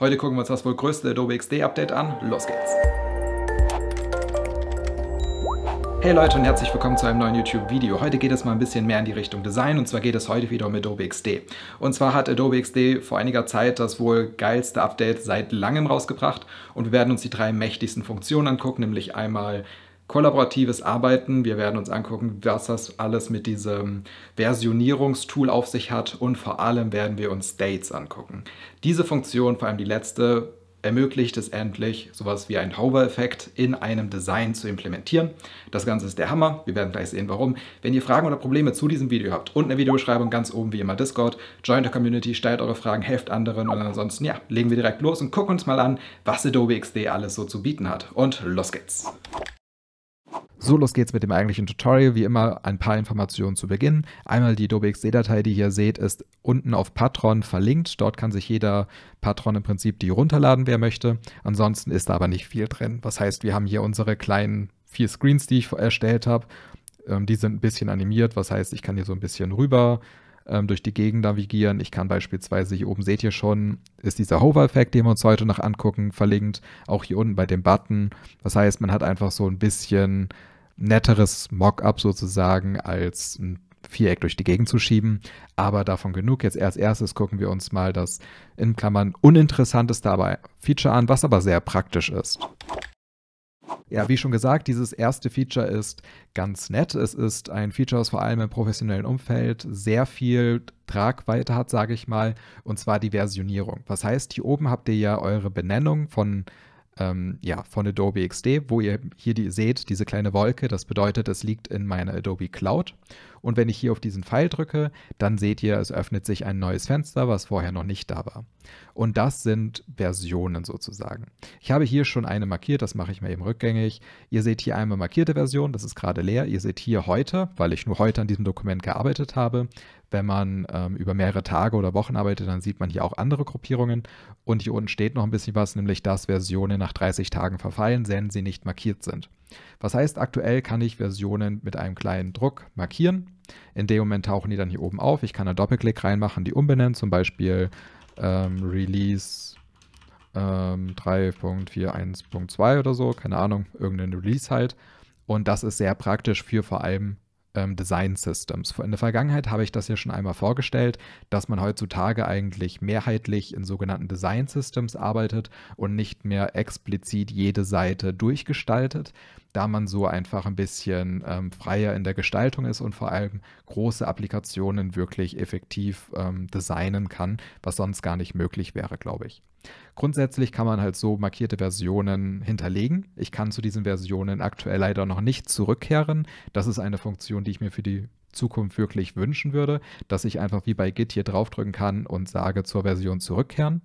Heute gucken wir uns das wohl größte Adobe XD Update an. Los geht's! Hey Leute und herzlich willkommen zu einem neuen YouTube-Video. Heute geht es mal ein bisschen mehr in die Richtung Design und zwar geht es heute wieder um Adobe XD. Und zwar hat Adobe XD vor einiger Zeit das wohl geilste Update seit langem rausgebracht und wir werden uns die drei mächtigsten Funktionen angucken, nämlich einmal kollaboratives Arbeiten. Wir werden uns angucken, was das alles mit diesem Versionierungstool auf sich hat und vor allem werden wir uns Dates angucken. Diese Funktion, vor allem die letzte, ermöglicht es endlich, sowas wie einen Hover-Effekt in einem Design zu implementieren. Das Ganze ist der Hammer. Wir werden gleich sehen, warum. Wenn ihr Fragen oder Probleme zu diesem Video habt, unten in der Videobeschreibung, ganz oben wie immer Discord, join der Community, stellt eure Fragen, helft anderen und ansonsten, ja, legen wir direkt los und gucken uns mal an, was Adobe XD alles so zu bieten hat. Und los geht's! So, los geht's mit dem eigentlichen Tutorial. Wie immer ein paar Informationen zu Beginn. Einmal die Adobe XD-Datei, die ihr seht, ist unten auf Patron verlinkt. Dort kann sich jeder Patron im Prinzip die runterladen, wer möchte. Ansonsten ist da aber nicht viel drin. Was heißt, wir haben hier unsere kleinen vier Screens, die ich erstellt habe. Ähm, die sind ein bisschen animiert, was heißt, ich kann hier so ein bisschen rüber ähm, durch die Gegend navigieren. Ich kann beispielsweise, hier oben seht ihr schon, ist dieser Hover-Effekt, den wir uns heute noch angucken, verlinkt, auch hier unten bei dem Button. Das heißt, man hat einfach so ein bisschen netteres Mockup sozusagen als ein Viereck durch die Gegend zu schieben. Aber davon genug. Jetzt als erstes gucken wir uns mal das in Klammern uninteressanteste aber Feature an, was aber sehr praktisch ist. Ja, wie schon gesagt, dieses erste Feature ist ganz nett. Es ist ein Feature, das vor allem im professionellen Umfeld sehr viel Tragweite hat, sage ich mal, und zwar die Versionierung. Was heißt, hier oben habt ihr ja eure Benennung von ähm, ja, von Adobe XD, wo ihr hier die, seht, diese kleine Wolke, das bedeutet, es liegt in meiner Adobe Cloud. Und wenn ich hier auf diesen Pfeil drücke, dann seht ihr, es öffnet sich ein neues Fenster, was vorher noch nicht da war. Und das sind Versionen sozusagen. Ich habe hier schon eine markiert, das mache ich mal eben rückgängig. Ihr seht hier einmal markierte Version, das ist gerade leer. Ihr seht hier heute, weil ich nur heute an diesem Dokument gearbeitet habe. Wenn man ähm, über mehrere Tage oder Wochen arbeitet, dann sieht man hier auch andere Gruppierungen. Und hier unten steht noch ein bisschen was, nämlich dass Versionen nach 30 Tagen verfallen, wenn sie nicht markiert sind. Was heißt, aktuell kann ich Versionen mit einem kleinen Druck markieren. In dem Moment tauchen die dann hier oben auf. Ich kann einen Doppelklick reinmachen, die umbenennen, zum Beispiel ähm, Release ähm, 3.41.2 oder so, keine Ahnung, irgendeinen Release halt. Und das ist sehr praktisch für vor allem ähm, Design Systems. In der Vergangenheit habe ich das ja schon einmal vorgestellt, dass man heutzutage eigentlich mehrheitlich in sogenannten Design Systems arbeitet und nicht mehr explizit jede Seite durchgestaltet da man so einfach ein bisschen ähm, freier in der Gestaltung ist und vor allem große Applikationen wirklich effektiv ähm, designen kann, was sonst gar nicht möglich wäre, glaube ich. Grundsätzlich kann man halt so markierte Versionen hinterlegen. Ich kann zu diesen Versionen aktuell leider noch nicht zurückkehren. Das ist eine Funktion, die ich mir für die Zukunft wirklich wünschen würde, dass ich einfach wie bei Git hier draufdrücken kann und sage zur Version zurückkehren.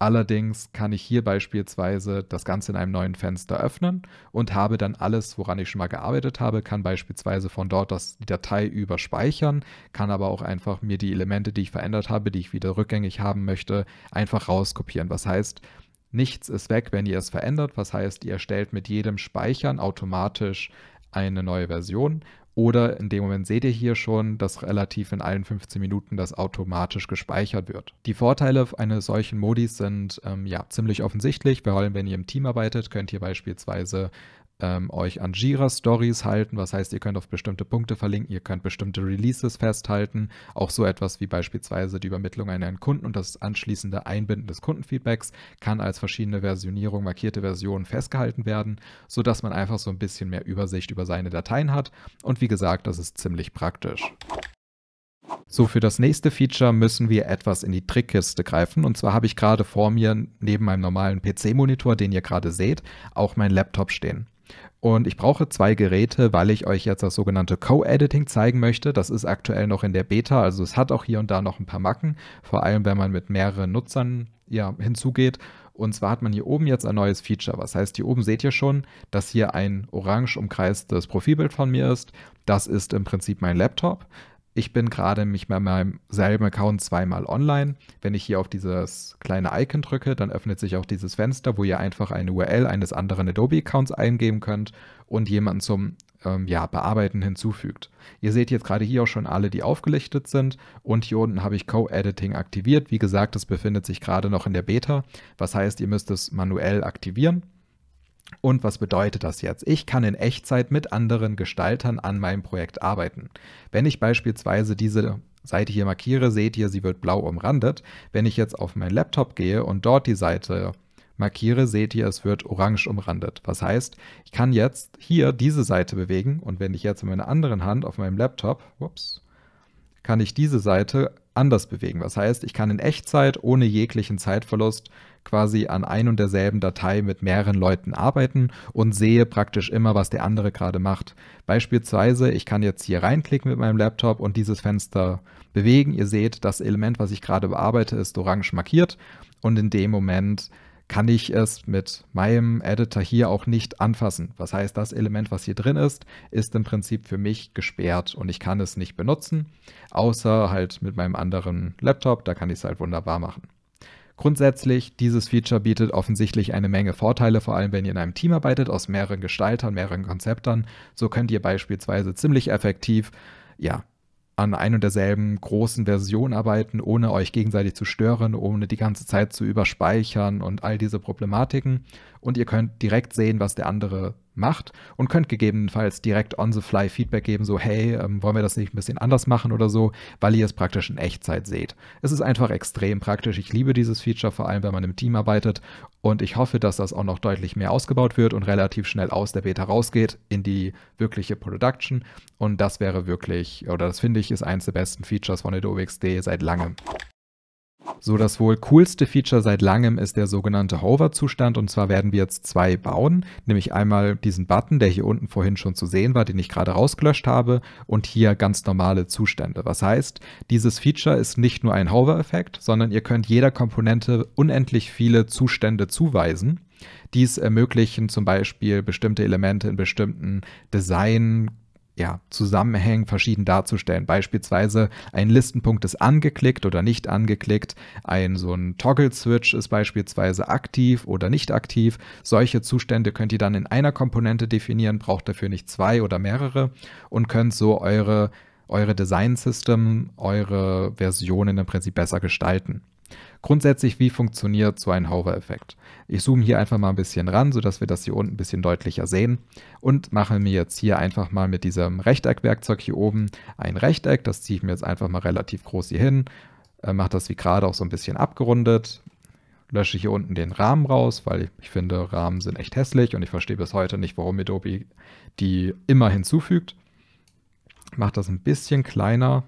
Allerdings kann ich hier beispielsweise das Ganze in einem neuen Fenster öffnen und habe dann alles, woran ich schon mal gearbeitet habe, kann beispielsweise von dort das, die Datei überspeichern, kann aber auch einfach mir die Elemente, die ich verändert habe, die ich wieder rückgängig haben möchte, einfach rauskopieren. Was heißt, nichts ist weg, wenn ihr es verändert. Was heißt, ihr erstellt mit jedem Speichern automatisch eine neue Version oder in dem Moment seht ihr hier schon, dass relativ in allen 15 Minuten das automatisch gespeichert wird. Die Vorteile eines solchen Modis sind ähm, ja ziemlich offensichtlich. Vor allem, wenn ihr im Team arbeitet, könnt ihr beispielsweise ähm, euch an Jira-Stories halten. Was heißt, ihr könnt auf bestimmte Punkte verlinken, ihr könnt bestimmte Releases festhalten. Auch so etwas wie beispielsweise die Übermittlung an einen Kunden und das anschließende Einbinden des Kundenfeedbacks kann als verschiedene Versionierung, markierte Versionen festgehalten werden, sodass man einfach so ein bisschen mehr Übersicht über seine Dateien hat. Und wie gesagt, das ist ziemlich praktisch. So, für das nächste Feature müssen wir etwas in die Trickkiste greifen. Und zwar habe ich gerade vor mir neben meinem normalen PC-Monitor, den ihr gerade seht, auch meinen Laptop stehen. Und ich brauche zwei Geräte, weil ich euch jetzt das sogenannte Co-Editing zeigen möchte. Das ist aktuell noch in der Beta, also es hat auch hier und da noch ein paar Macken, vor allem wenn man mit mehreren Nutzern ja, hinzugeht. Und zwar hat man hier oben jetzt ein neues Feature. Was heißt, hier oben seht ihr schon, dass hier ein orange umkreistes Profilbild von mir ist. Das ist im Prinzip mein Laptop. Ich bin gerade mich bei meinem selben Account zweimal online. Wenn ich hier auf dieses kleine Icon drücke, dann öffnet sich auch dieses Fenster, wo ihr einfach eine URL eines anderen Adobe-Accounts eingeben könnt und jemanden zum ähm, ja, Bearbeiten hinzufügt. Ihr seht jetzt gerade hier auch schon alle, die aufgelichtet sind und hier unten habe ich Co-Editing aktiviert. Wie gesagt, es befindet sich gerade noch in der Beta, was heißt, ihr müsst es manuell aktivieren. Und was bedeutet das jetzt? Ich kann in Echtzeit mit anderen Gestaltern an meinem Projekt arbeiten. Wenn ich beispielsweise diese Seite hier markiere, seht ihr, sie wird blau umrandet. Wenn ich jetzt auf meinen Laptop gehe und dort die Seite markiere, seht ihr, es wird orange umrandet. Was heißt, ich kann jetzt hier diese Seite bewegen und wenn ich jetzt mit meiner anderen Hand auf meinem Laptop, ups, kann ich diese Seite anders bewegen. Was heißt, ich kann in Echtzeit ohne jeglichen Zeitverlust quasi an ein und derselben Datei mit mehreren Leuten arbeiten und sehe praktisch immer, was der andere gerade macht. Beispielsweise, ich kann jetzt hier reinklicken mit meinem Laptop und dieses Fenster bewegen. Ihr seht, das Element, was ich gerade bearbeite, ist orange markiert und in dem Moment kann ich es mit meinem Editor hier auch nicht anfassen. Was heißt, das Element, was hier drin ist, ist im Prinzip für mich gesperrt und ich kann es nicht benutzen, außer halt mit meinem anderen Laptop, da kann ich es halt wunderbar machen. Grundsätzlich, dieses Feature bietet offensichtlich eine Menge Vorteile, vor allem wenn ihr in einem Team arbeitet, aus mehreren Gestaltern, mehreren Konzeptern. So könnt ihr beispielsweise ziemlich effektiv, ja, an ein und derselben großen Version arbeiten, ohne euch gegenseitig zu stören, ohne die ganze Zeit zu überspeichern und all diese Problematiken. Und ihr könnt direkt sehen, was der andere macht und könnt gegebenenfalls direkt on the fly Feedback geben, so hey, ähm, wollen wir das nicht ein bisschen anders machen oder so, weil ihr es praktisch in Echtzeit seht. Es ist einfach extrem praktisch. Ich liebe dieses Feature, vor allem wenn man im Team arbeitet und ich hoffe, dass das auch noch deutlich mehr ausgebaut wird und relativ schnell aus der Beta rausgeht in die wirkliche Production und das wäre wirklich, oder das finde ich, ist eines der besten Features von der OXD seit langem. So, das wohl coolste Feature seit langem ist der sogenannte Hover-Zustand. Und zwar werden wir jetzt zwei bauen, nämlich einmal diesen Button, der hier unten vorhin schon zu sehen war, den ich gerade rausgelöscht habe, und hier ganz normale Zustände. Was heißt, dieses Feature ist nicht nur ein Hover-Effekt, sondern ihr könnt jeder Komponente unendlich viele Zustände zuweisen. Dies ermöglichen zum Beispiel bestimmte Elemente in bestimmten Design- ja, Zusammenhängen verschieden darzustellen. Beispielsweise ein Listenpunkt ist angeklickt oder nicht angeklickt, ein so ein Toggle-Switch ist beispielsweise aktiv oder nicht aktiv. Solche Zustände könnt ihr dann in einer Komponente definieren, braucht dafür nicht zwei oder mehrere und könnt so eure, eure Design-System, eure Versionen im Prinzip besser gestalten. Grundsätzlich, wie funktioniert so ein Hover-Effekt? Ich zoome hier einfach mal ein bisschen ran, sodass wir das hier unten ein bisschen deutlicher sehen und mache mir jetzt hier einfach mal mit diesem Rechteckwerkzeug hier oben ein Rechteck. Das ziehe ich mir jetzt einfach mal relativ groß hier hin, äh, mache das wie gerade auch so ein bisschen abgerundet, lösche hier unten den Rahmen raus, weil ich finde, Rahmen sind echt hässlich und ich verstehe bis heute nicht, warum Adobe die immer hinzufügt. Mache das ein bisschen kleiner.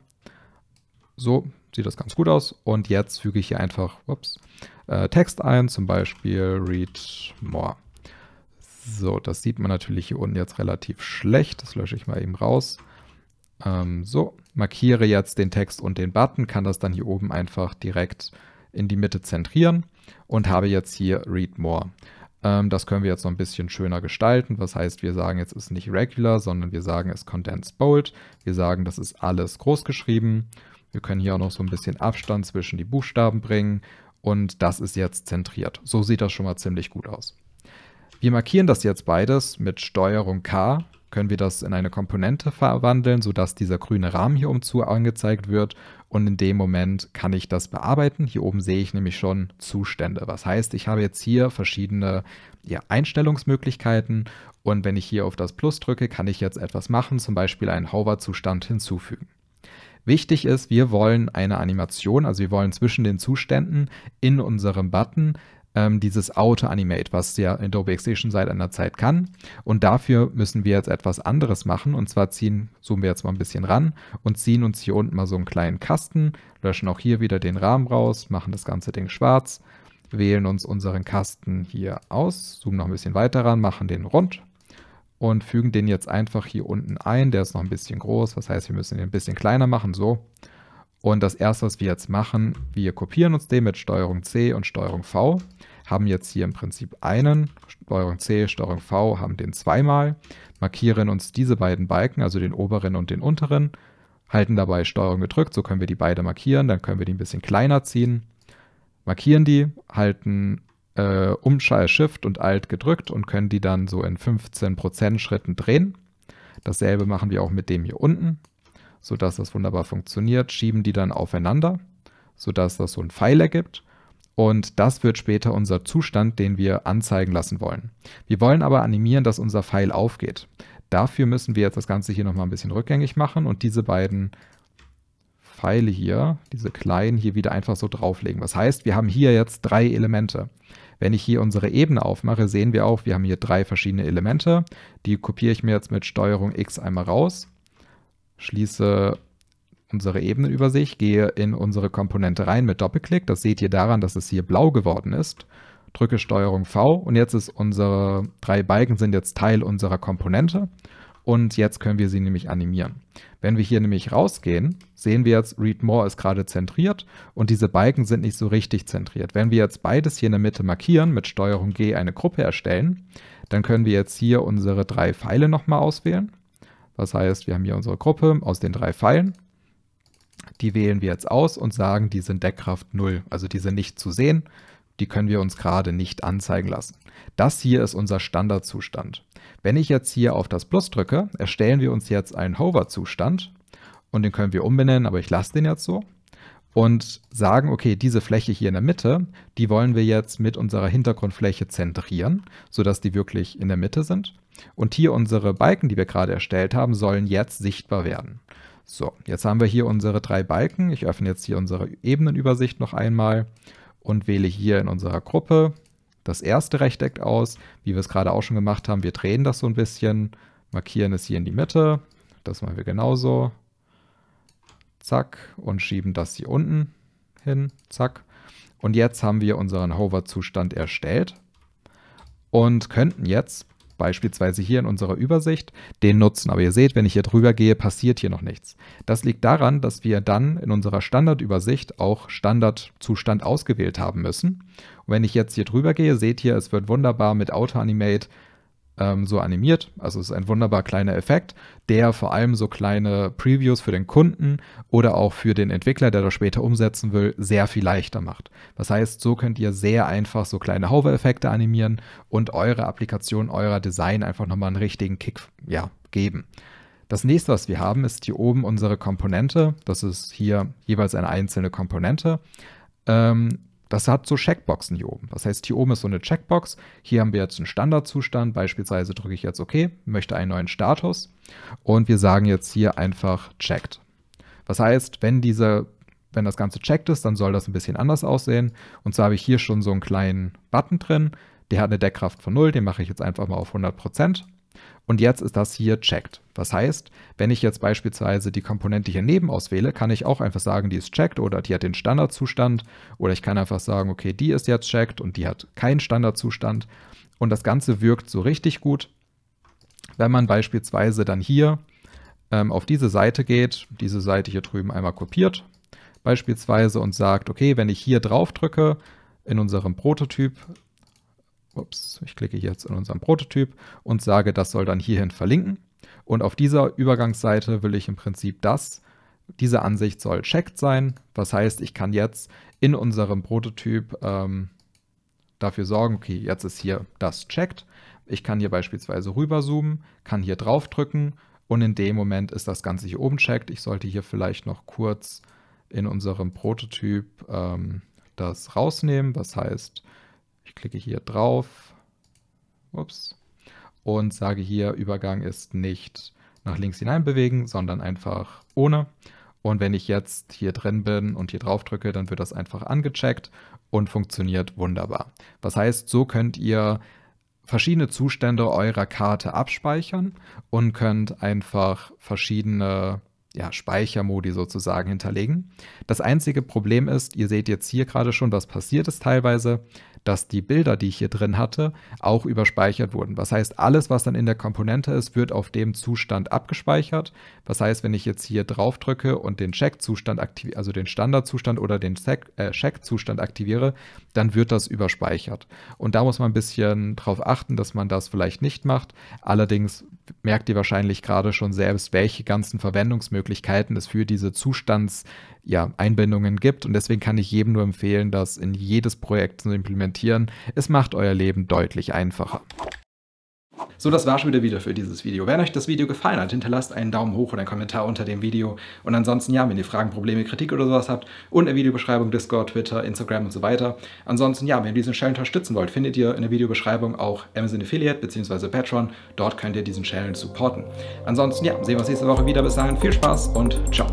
So, sieht das ganz gut aus. Und jetzt füge ich hier einfach ups, äh, Text ein, zum Beispiel Read More. So, das sieht man natürlich hier unten jetzt relativ schlecht. Das lösche ich mal eben raus. Ähm, so, markiere jetzt den Text und den Button, kann das dann hier oben einfach direkt in die Mitte zentrieren und habe jetzt hier Read More. Ähm, das können wir jetzt noch ein bisschen schöner gestalten. Was heißt, wir sagen, jetzt ist nicht Regular, sondern wir sagen, es Condensed Bold. Wir sagen, das ist alles groß geschrieben. Wir können hier auch noch so ein bisschen Abstand zwischen die Buchstaben bringen und das ist jetzt zentriert. So sieht das schon mal ziemlich gut aus. Wir markieren das jetzt beides mit Steuerung K, können wir das in eine Komponente verwandeln, sodass dieser grüne Rahmen hier umzu angezeigt wird und in dem Moment kann ich das bearbeiten. Hier oben sehe ich nämlich schon Zustände. Was heißt, ich habe jetzt hier verschiedene ja, Einstellungsmöglichkeiten und wenn ich hier auf das Plus drücke, kann ich jetzt etwas machen, zum Beispiel einen Hover-Zustand hinzufügen. Wichtig ist, wir wollen eine Animation, also wir wollen zwischen den Zuständen in unserem Button ähm, dieses Auto-Animate, was ja Adobe Extension seit einer Zeit kann. Und dafür müssen wir jetzt etwas anderes machen. Und zwar ziehen, zoomen wir jetzt mal ein bisschen ran und ziehen uns hier unten mal so einen kleinen Kasten, löschen auch hier wieder den Rahmen raus, machen das ganze Ding schwarz, wählen uns unseren Kasten hier aus, zoomen noch ein bisschen weiter ran, machen den rund und fügen den jetzt einfach hier unten ein. Der ist noch ein bisschen groß, das heißt, wir müssen ihn ein bisschen kleiner machen, so. Und das erste, was wir jetzt machen, wir kopieren uns den mit Steuerung C und Steuerung V, haben jetzt hier im Prinzip einen, Steuerung C, Steuerung V, haben den zweimal, markieren uns diese beiden Balken, also den oberen und den unteren, halten dabei Steuerung gedrückt, so können wir die beide markieren, dann können wir die ein bisschen kleiner ziehen, markieren die, halten äh, Umschalt Shift und Alt gedrückt und können die dann so in 15% Schritten drehen. Dasselbe machen wir auch mit dem hier unten, sodass das wunderbar funktioniert. Schieben die dann aufeinander, sodass das so ein Pfeil ergibt. Und das wird später unser Zustand, den wir anzeigen lassen wollen. Wir wollen aber animieren, dass unser Pfeil aufgeht. Dafür müssen wir jetzt das Ganze hier nochmal ein bisschen rückgängig machen und diese beiden Pfeile hier, diese kleinen hier wieder einfach so drauflegen. Was heißt, wir haben hier jetzt drei Elemente. Wenn ich hier unsere Ebene aufmache, sehen wir auch, wir haben hier drei verschiedene Elemente. Die kopiere ich mir jetzt mit Steuerung X einmal raus, schließe unsere Ebenenübersicht, gehe in unsere Komponente rein mit Doppelklick. Das seht ihr daran, dass es hier blau geworden ist. Drücke Steuerung V und jetzt ist unsere drei Balken sind jetzt Teil unserer Komponente. Und jetzt können wir sie nämlich animieren. Wenn wir hier nämlich rausgehen, sehen wir jetzt, Read More ist gerade zentriert und diese Balken sind nicht so richtig zentriert. Wenn wir jetzt beides hier in der Mitte markieren, mit STRG eine Gruppe erstellen, dann können wir jetzt hier unsere drei Pfeile nochmal auswählen. Das heißt, wir haben hier unsere Gruppe aus den drei Pfeilen. Die wählen wir jetzt aus und sagen, die sind Deckkraft 0, also die sind nicht zu sehen. Die können wir uns gerade nicht anzeigen lassen. Das hier ist unser Standardzustand. Wenn ich jetzt hier auf das Plus drücke, erstellen wir uns jetzt einen Hover-Zustand und den können wir umbenennen, aber ich lasse den jetzt so und sagen, okay, diese Fläche hier in der Mitte, die wollen wir jetzt mit unserer Hintergrundfläche zentrieren, sodass die wirklich in der Mitte sind. Und hier unsere Balken, die wir gerade erstellt haben, sollen jetzt sichtbar werden. So, jetzt haben wir hier unsere drei Balken. Ich öffne jetzt hier unsere Ebenenübersicht noch einmal und wähle hier in unserer Gruppe das erste Rechteck aus, wie wir es gerade auch schon gemacht haben. Wir drehen das so ein bisschen, markieren es hier in die Mitte. Das machen wir genauso. Zack. Und schieben das hier unten hin. Zack. Und jetzt haben wir unseren Hover-Zustand erstellt und könnten jetzt beispielsweise hier in unserer Übersicht, den nutzen. Aber ihr seht, wenn ich hier drüber gehe, passiert hier noch nichts. Das liegt daran, dass wir dann in unserer Standardübersicht auch Standardzustand ausgewählt haben müssen. Und wenn ich jetzt hier drüber gehe, seht ihr, es wird wunderbar mit Auto-Animate ähm, so animiert. Also es ist ein wunderbar kleiner Effekt, der vor allem so kleine Previews für den Kunden oder auch für den Entwickler, der das später umsetzen will, sehr viel leichter macht. Das heißt, so könnt ihr sehr einfach so kleine Hover-Effekte animieren und eure Applikation, euer Design einfach nochmal einen richtigen Kick ja, geben. Das nächste, was wir haben, ist hier oben unsere Komponente. Das ist hier jeweils eine einzelne Komponente. Ähm, das hat so Checkboxen hier oben. Das heißt, hier oben ist so eine Checkbox. Hier haben wir jetzt einen Standardzustand. Beispielsweise drücke ich jetzt OK, möchte einen neuen Status. Und wir sagen jetzt hier einfach checked. Das heißt, wenn diese wenn das Ganze checked ist, dann soll das ein bisschen anders aussehen. Und zwar habe ich hier schon so einen kleinen Button drin. Der hat eine Deckkraft von 0, den mache ich jetzt einfach mal auf 100%. Und jetzt ist das hier checked. Das heißt, wenn ich jetzt beispielsweise die Komponente hier neben auswähle, kann ich auch einfach sagen, die ist checked oder die hat den Standardzustand. Oder ich kann einfach sagen, okay, die ist jetzt checked und die hat keinen Standardzustand. Und das Ganze wirkt so richtig gut, wenn man beispielsweise dann hier ähm, auf diese Seite geht, diese Seite hier drüben einmal kopiert, beispielsweise und sagt, okay, wenn ich hier drauf drücke, in unserem Prototyp ups, ich klicke jetzt in unserem Prototyp und sage, das soll dann hierhin verlinken. Und auf dieser Übergangsseite will ich im Prinzip das, diese Ansicht soll checked sein. Was heißt, ich kann jetzt in unserem Prototyp ähm, dafür sorgen, okay, jetzt ist hier das checked. Ich kann hier beispielsweise rüberzoomen, kann hier draufdrücken und in dem Moment ist das Ganze hier oben checked. Ich sollte hier vielleicht noch kurz in unserem Prototyp ähm, das rausnehmen. Was heißt, ich klicke hier drauf ups, und sage hier, Übergang ist nicht nach links hinein bewegen, sondern einfach ohne. Und wenn ich jetzt hier drin bin und hier drauf drücke, dann wird das einfach angecheckt und funktioniert wunderbar. Was heißt, so könnt ihr verschiedene Zustände eurer Karte abspeichern und könnt einfach verschiedene ja, Speichermodi sozusagen hinterlegen. Das einzige Problem ist, ihr seht jetzt hier gerade schon, was passiert ist teilweise dass die Bilder, die ich hier drin hatte, auch überspeichert wurden. Was heißt, alles, was dann in der Komponente ist, wird auf dem Zustand abgespeichert. Was heißt, wenn ich jetzt hier drauf drücke und den check aktiviere, also den Standardzustand oder den äh, Checkzustand aktiviere, dann wird das überspeichert. Und da muss man ein bisschen drauf achten, dass man das vielleicht nicht macht. Allerdings merkt ihr wahrscheinlich gerade schon selbst, welche ganzen Verwendungsmöglichkeiten es für diese Zustands ja, Einbindungen gibt. Und deswegen kann ich jedem nur empfehlen, das in jedes Projekt zu implementieren. Es macht euer Leben deutlich einfacher. So, das war schon wieder wieder für dieses Video. Wenn euch das Video gefallen hat, hinterlasst einen Daumen hoch oder einen Kommentar unter dem Video. Und ansonsten, ja, wenn ihr Fragen, Probleme, Kritik oder sowas habt, unten in der Videobeschreibung Discord, Twitter, Instagram und so weiter. Ansonsten, ja, wenn ihr diesen Channel unterstützen wollt, findet ihr in der Videobeschreibung auch Amazon Affiliate bzw. Patreon. Dort könnt ihr diesen Channel supporten. Ansonsten, ja, sehen wir uns nächste Woche wieder. Bis dahin, viel Spaß und ciao.